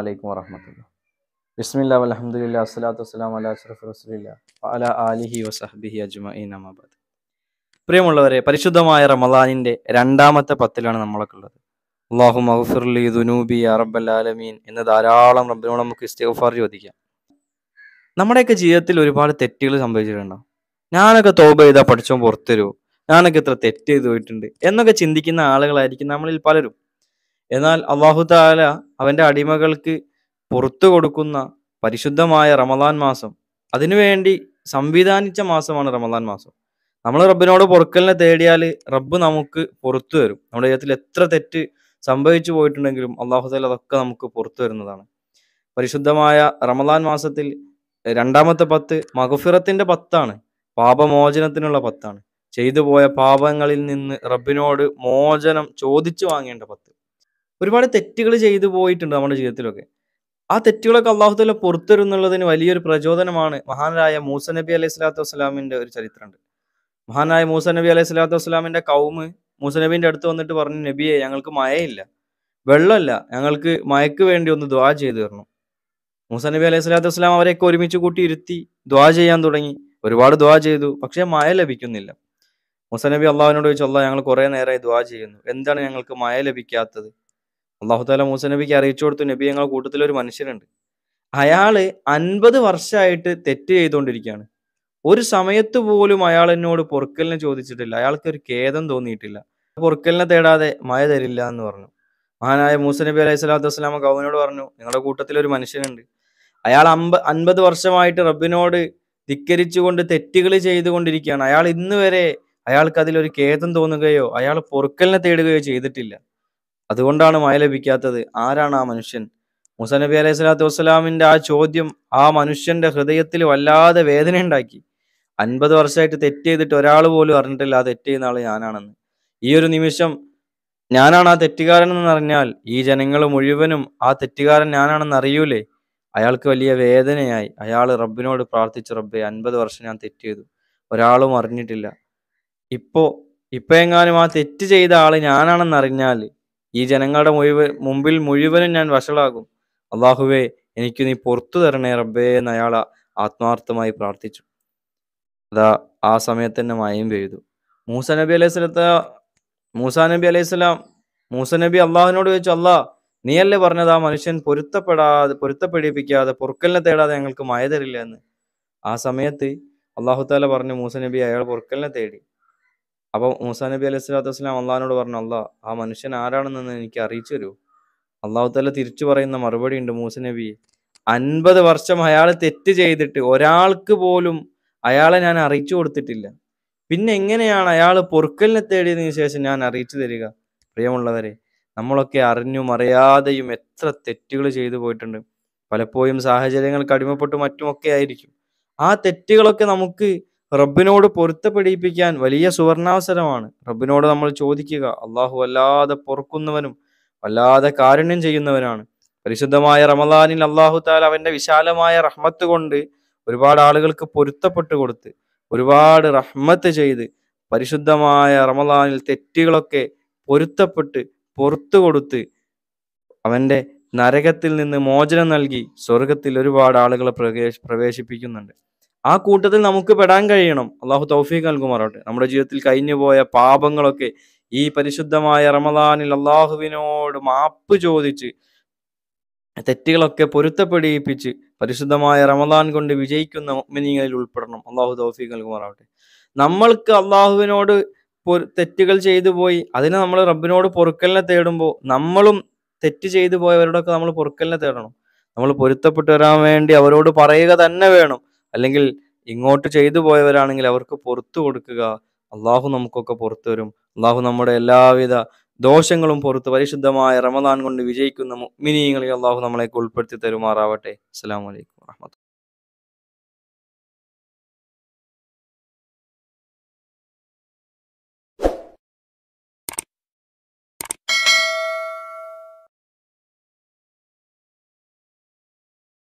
അലൈക്കും വറഹമത്തുള്ള ബിസ്മില്ല അലഹമുല്ല അസ്സലാത്തു വസ്സലാം അല അഷ്റഫ് അല അലിഹി വസഹബിഹി അജ്മഈൻ അമാബാദ് പ്രിയമുള്ളവരെ പരിശുദ്ധമായ റമദാനിൻ്റെ രണ്ടാമത്തെ പത്തിലാണ് നമ്മളൊക്കെ ഉള്ളത് അള്ളാഹു മഹഫുർലി ദുനൂബി അറബൽ ആലമീൻ എന്ന് ധാരാളം റബ്ബിനോട് നമുക്ക് ഇസ്തിഗഫാർ ചോദിക്കാം നമ്മുടെയൊക്കെ ജീവിതത്തിൽ ഒരുപാട് തെറ്റുകൾ സംഭവിച്ചിട്ടുണ്ടാവും ഞാനൊക്കെ തോപ ചെയ്താൽ പഠിച്ചോ വരുമോ ഞാനൊക്കെ ഇത്ര തെറ്റ് ചെയ്ത് പോയിട്ടുണ്ട് എന്നൊക്കെ ചിന്തിക്കുന്ന ആളുകളായിരിക്കും നമ്മളിൽ പലരും എന്നാൽ അള്ളാഹു താല അവൻ്റെ അടിമകൾക്ക് പുറത്തു കൊടുക്കുന്ന പരിശുദ്ധമായ റമദാൻ മാസം അതിനുവേണ്ടി സംവിധാനിച്ച മാസമാണ് റമദാൻ മാസം നമ്മൾ റബ്ബിനോട് പൊറുക്കലിനെ തേടിയാൽ റബ്ബ് നമുക്ക് പുറത്തു തരും നമ്മുടെ ജീവിതത്തിൽ എത്ര തെറ്റ് സംഭവിച്ചു പോയിട്ടുണ്ടെങ്കിലും അള്ളാഹു താല അതൊക്കെ നമുക്ക് പുറത്തു വരുന്നതാണ് പരിശുദ്ധമായ റമദാൻ മാസത്തിൽ രണ്ടാമത്തെ പത്ത് മഗഫിറത്തിന്റെ പത്താണ് പാപമോചനത്തിനുള്ള പത്താണ് ചെയ്തു പോയ പാപങ്ങളിൽ നിന്ന് റബ്ബിനോട് മോചനം ചോദിച്ചു വാങ്ങേണ്ട പത്ത് ഒരുപാട് തെറ്റുകൾ ചെയ്തു പോയിട്ടുണ്ട് നമ്മുടെ ജീവിതത്തിലൊക്കെ ആ തെറ്റുകളൊക്കെ അള്ളാഹുത്തല്ല പുറത്തരും എന്നുള്ളതിന് വലിയൊരു പ്രചോദനമാണ് മഹാനായ മൂസ നബി അലൈഹി സ്വലാത്തു വസ്സലാമിൻ്റെ ഒരു ചരിത്രമുണ്ട് മഹാനായ മൂസ നബി അലൈഹി സ്വലാത്തു വസ്സലാമിൻ്റെ കൗമ് മൂസ നബീൻ്റെ അടുത്ത് വന്നിട്ട് പറഞ്ഞു നബിയെ ഞങ്ങൾക്ക് മയയില്ല വെള്ളമല്ല ഞങ്ങൾക്ക് മയക്ക് വേണ്ടി ഒന്ന് ദ്വാ ചെയ്തു തരണം മൂസ നബി അലൈഹി സ്വലാത്തു വസ്സലാം അവരെയൊക്കെ ഒരുമിച്ച് കൂട്ടി ഇരുത്തി ദ്വാ ചെയ്യാൻ തുടങ്ങി ഒരുപാട് ദ്വാ ചെയ്തു പക്ഷേ മയ ലഭിക്കുന്നില്ല മൂസ നബി അള്ളാഹുവിനോട് ചോദിച്ചു അള്ളാഹ് ഞങ്ങൾ കുറേ നേരമായി ദ്വാ ചെയ്യുന്നു എന്താണ് ഞങ്ങൾക്ക് മയ ലഭിക്കാത്തത് അള്ളാഹുത്താല മൂസ നബിക്ക് അറിയിച്ചു കൊടുത്തു നബി ഞങ്ങൾ കൂട്ടത്തിൽ ഒരു മനുഷ്യരുണ്ട് അയാള് അൻപത് വർഷമായിട്ട് തെറ്റ് ചെയ്തുകൊണ്ടിരിക്കുകയാണ് ഒരു സമയത്ത് പോലും അയാൾ എന്നോട് പൊറുക്കലിനെ ചോദിച്ചിട്ടില്ല അയാൾക്ക് ഒരു ഖേദം തോന്നിയിട്ടില്ല പൊറുക്കലിനെ തേടാതെ മഴ തരില്ല എന്ന് പറഞ്ഞു മഹാനായ മൂസ നബി അലൈഹി സ്വലാത്തു വസ്സലാമ കൗനോട് പറഞ്ഞു നിങ്ങളുടെ കൂട്ടത്തിൽ ഒരു മനുഷ്യനുണ്ട് അയാൾ അമ്പ അൻപത് വർഷമായിട്ട് റബ്ബിനോട് ധിക്കരിച്ചുകൊണ്ട് തെറ്റുകൾ ചെയ്തുകൊണ്ടിരിക്കുകയാണ് അയാൾ ഇന്ന് വരെ അയാൾക്ക് അതിലൊരു ഖേദം തോന്നുകയോ അയാൾ പൊറുക്കലിനെ തേടുകയോ ചെയ്തിട്ടില്ല അതുകൊണ്ടാണ് മഴ ലഭിക്കാത്തത് ആരാണ് ആ മനുഷ്യൻ മുസ അലൈഹി സ്വലാത്തു വസ്സലാമിൻ്റെ ആ ചോദ്യം ആ മനുഷ്യന്റെ ഹൃദയത്തിൽ വല്ലാതെ വേദന ഉണ്ടാക്കി അൻപത് വർഷമായിട്ട് തെറ്റ് ചെയ്തിട്ട് ഒരാൾ പോലും അറിഞ്ഞിട്ടില്ല ആ തെറ്റ് ചെയ്യുന്ന ആൾ ഞാനാണെന്ന് ഈ ഒരു നിമിഷം ഞാനാണ് ആ തെറ്റുകാരൻ എന്ന് അറിഞ്ഞാൽ ഈ ജനങ്ങൾ മുഴുവനും ആ തെറ്റുകാരൻ ഞാനാണെന്ന് അറിയൂലേ അയാൾക്ക് വലിയ വേദനയായി അയാൾ റബ്ബിനോട് പ്രാർത്ഥിച്ചു റബ്ബെ അൻപത് വർഷം ഞാൻ തെറ്റ് ചെയ്തു ഒരാളും അറിഞ്ഞിട്ടില്ല ഇപ്പോ ഇപ്പോ എങ്ങാനും ആ തെറ്റ് ചെയ്ത ആള് ഞാനാണെന്ന് അറിഞ്ഞാൽ ഈ ജനങ്ങളുടെ മുഴുവൻ മുമ്പിൽ മുഴുവനും ഞാൻ വഷളാകും അള്ളാഹുവെ എനിക്ക് നീ പുറത്തു തരണേ റബ്ബേ എന്ന് അയാൾ ആത്മാർത്ഥമായി പ്രാർത്ഥിച്ചു അതാ ആ സമയത്ത് തന്നെ മയം പെയ്തു മൂസ നബി അലൈഹി സ്വലത്ത മൂസ നബി അലൈഹി സ്വലാം മൂസ നബി അള്ളാഹുവിനോട് ചോദിച്ചു അല്ലാ നീയല്ലേ പറഞ്ഞത് ആ മനുഷ്യൻ പൊരുത്തപ്പെടാതെ പൊരുത്തപ്പെടിപ്പിക്കാതെ പൊറുക്കലിനെ തേടാതെ ഞങ്ങൾക്ക് മയ തരില്ല എന്ന് ആ സമയത്ത് അള്ളാഹു താല പറഞ്ഞു മൂസ നബി അയാൾ പൊറുക്കലിനെ തേടി അപ്പോൾ മൂസാ നബി അലൈഹി സ്വലാത്തു വസ്സലാം അള്ളാഹിനോട് പറഞ്ഞു അള്ളാഹ് ആ മനുഷ്യൻ ആരാണെന്ന് എനിക്ക് അറിയിച്ചു തരൂ അള്ളാഹു തല തിരിച്ചു പറയുന്ന മറുപടി ഉണ്ട് മൂസ നബി അൻപത് വർഷം അയാൾ തെറ്റ് ചെയ്തിട്ട് ഒരാൾക്ക് പോലും അയാളെ ഞാൻ അറിയിച്ചു കൊടുത്തിട്ടില്ല പിന്നെ എങ്ങനെയാണ് അയാൾ പൊറുക്കലിനെ തേടിയതിന് ശേഷം ഞാൻ അറിയിച്ചു തരിക പ്രിയമുള്ളവരെ നമ്മളൊക്കെ അറിഞ്ഞും അറിയാതെയും എത്ര തെറ്റുകൾ ചെയ്തു പോയിട്ടുണ്ട് പലപ്പോഴും സാഹചര്യങ്ങൾക്ക് കടിമപ്പെട്ടു മറ്റുമൊക്കെ ആയിരിക്കും ആ തെറ്റുകളൊക്കെ നമുക്ക് റബ്ബിനോട് പൊരുത്തപ്പെടിപ്പിക്കാൻ വലിയ സുവർണാവസരമാണ് റബ്ബിനോട് നമ്മൾ ചോദിക്കുക അള്ളാഹു വല്ലാതെ പൊറുക്കുന്നവനും വല്ലാതെ കാരുണ്യം ചെയ്യുന്നവനാണ് പരിശുദ്ധമായ റമദാനിൽ അള്ളാഹു താൽ അവന്റെ വിശാലമായ റഹ്മത്ത് കൊണ്ട് ഒരുപാട് ആളുകൾക്ക് പൊരുത്തപ്പെട്ട് കൊടുത്ത് ഒരുപാട് റഹ്മത്ത് ചെയ്ത് പരിശുദ്ധമായ റമദാനിൽ തെറ്റുകളൊക്കെ പൊരുത്തപ്പെട്ട് പൊറത്തു കൊടുത്ത് അവന്റെ നരകത്തിൽ നിന്ന് മോചനം നൽകി സ്വർഗത്തിൽ ഒരുപാട് ആളുകളെ പ്രവേശിപ്പിക്കുന്നുണ്ട് ആ കൂട്ടത്തിൽ നമുക്ക് പെടാൻ കഴിയണം അള്ളാഹു തൗഫീഖ് നൽകുമാറോട്ടെ നമ്മുടെ ജീവിതത്തിൽ കഴിഞ്ഞു പോയ പാപങ്ങളൊക്കെ ഈ പരിശുദ്ധമായ റമദാനിൽ അള്ളാഹുവിനോട് മാപ്പ് ചോദിച്ച് തെറ്റുകളൊക്കെ പൊരുത്തപ്പെടിയിപ്പിച്ച് പരിശുദ്ധമായ റമദാൻ കൊണ്ട് വിജയിക്കുന്ന മിനിങ്ങളിൽ ഉൾപ്പെടണം അള്ളാഹു തൗഫീഖ് നൽകുമാറാവട്ടെ നമ്മൾക്ക് അള്ളാഹുവിനോട് തെറ്റുകൾ ചെയ്തു പോയി അതിനെ നമ്മൾ റബ്ബിനോട് പൊറുക്കലിനെ തേടുമ്പോൾ നമ്മളും തെറ്റ് ചെയ്തു പോയവരോടൊക്കെ നമ്മൾ പൊറുക്കലിനെ തേടണം നമ്മൾ പൊരുത്തപ്പെട്ടു വരാൻ വേണ്ടി അവരോട് പറയുക തന്നെ വേണം അല്ലെങ്കിൽ ഇങ്ങോട്ട് ചെയ്തു പോയവരാണെങ്കിൽ അവർക്ക് പുറത്തു കൊടുക്കുക അള്ളാഹു നമുക്കൊക്കെ പുറത്തു വരും അള്ളാഹു നമ്മുടെ എല്ലാവിധ ദോഷങ്ങളും പുറത്ത് പരിശുദ്ധമായ റമദാൻ കൊണ്ട് വിജയിക്കുന്ന മിനിങ്ങളെ അള്ളാഹു നമ്മളെ ഉൾപ്പെടുത്തി തരുമാറാവട്ടെ അസ്സാം വലൈക്കും വാഹമത്ത്